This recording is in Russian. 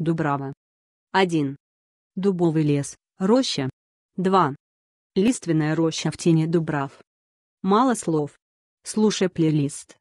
Дубрава. 1. Дубовый лес, роща. 2. Лиственная роща в тени дубрав. Мало слов. Слушай плейлист.